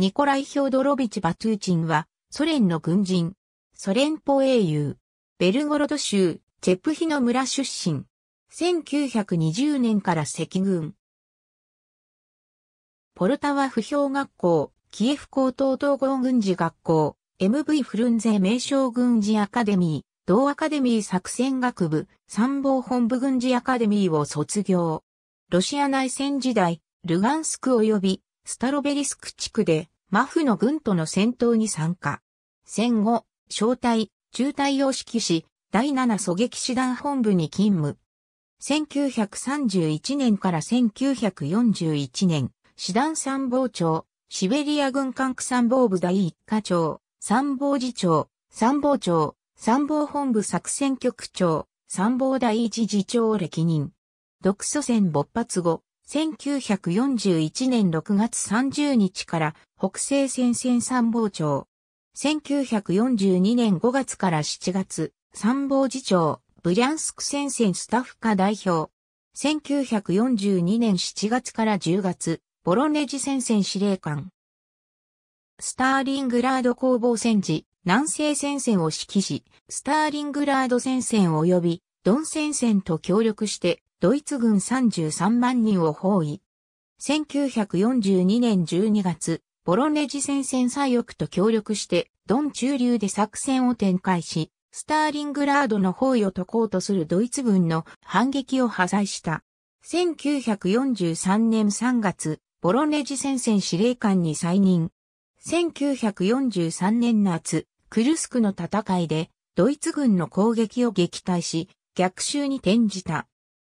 ニコライ・ヒョードロビチ・バトゥーチンは、ソ連の軍人、ソ連邦英雄、ベルゴロド州、チェプヒノ村出身、1920年から赤軍。ポルタワ不評学校、キエフ高等統合軍事学校、MV フルンゼ名称軍事アカデミー、同アカデミー作戦学部、参謀本部軍事アカデミーを卒業。ロシア内戦時代、ルガンスク及びスタロベリスク地区で、マフの軍との戦闘に参加。戦後、小隊、中隊を指揮し、第7狙撃師団本部に勤務。1931年から1941年、師団参謀長、シベリア軍管区参謀部第一課長、参謀次長、参謀長、参謀本部作戦局長、参謀第一次長歴任。独ソ戦勃発後、1941年6月30日から北西戦線参謀長。1942年5月から7月、参謀次長、ブリャンスク戦線スタッフ課代表。1942年7月から10月、ボロネジ戦線司令官。スターリングラード攻防戦時、南西戦線を指揮し、スターリングラード戦線及び、ドン戦線と協力して、ドイツ軍33万人を包囲。1942年12月、ボロネジ戦線左翼と協力して、ドン中流で作戦を展開し、スターリングラードの包囲を解こうとするドイツ軍の反撃を破砕した。1943年3月、ボロネジ戦線司令官に再任。1943年夏、クルスクの戦いで、ドイツ軍の攻撃を撃退し、逆襲に転じた。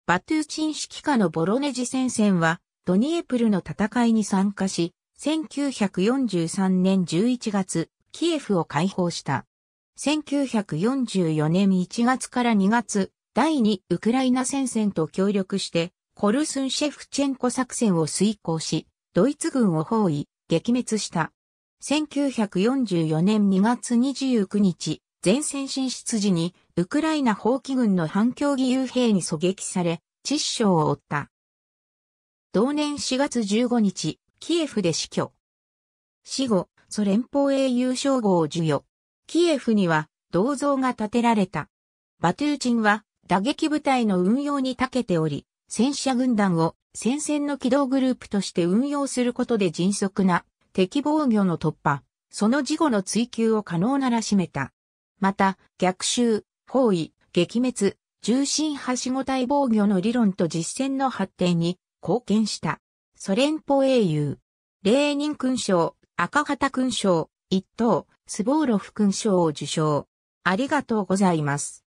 バトゥーチン指揮下のボロネジ戦線は、ドニエプルの戦いに参加し、1943年11月、キエフを解放した。1944年1月から2月、第2ウクライナ戦線と協力して、コルスンシェフチェンコ作戦を遂行し、ドイツ軍を包囲、撃滅した。1944年2月29日、前線進出時にウクライナ放棄軍の反響義勇兵に狙撃され、窒傷を負った。同年4月15日、キエフで死去。死後、ソ連邦英雄称号を授与。キエフには銅像が建てられた。バトゥーチンは打撃部隊の運用に長けており、戦車軍団を戦線の機動グループとして運用することで迅速な敵防御の突破、その事後の追求を可能ならしめた。また、逆襲、包囲、撃滅、重心はしご体防御の理論と実践の発展に貢献した。ソ連邦英雄、レーニン勲章、赤旗勲章、一等、スボーロフ勲章を受章。ありがとうございます。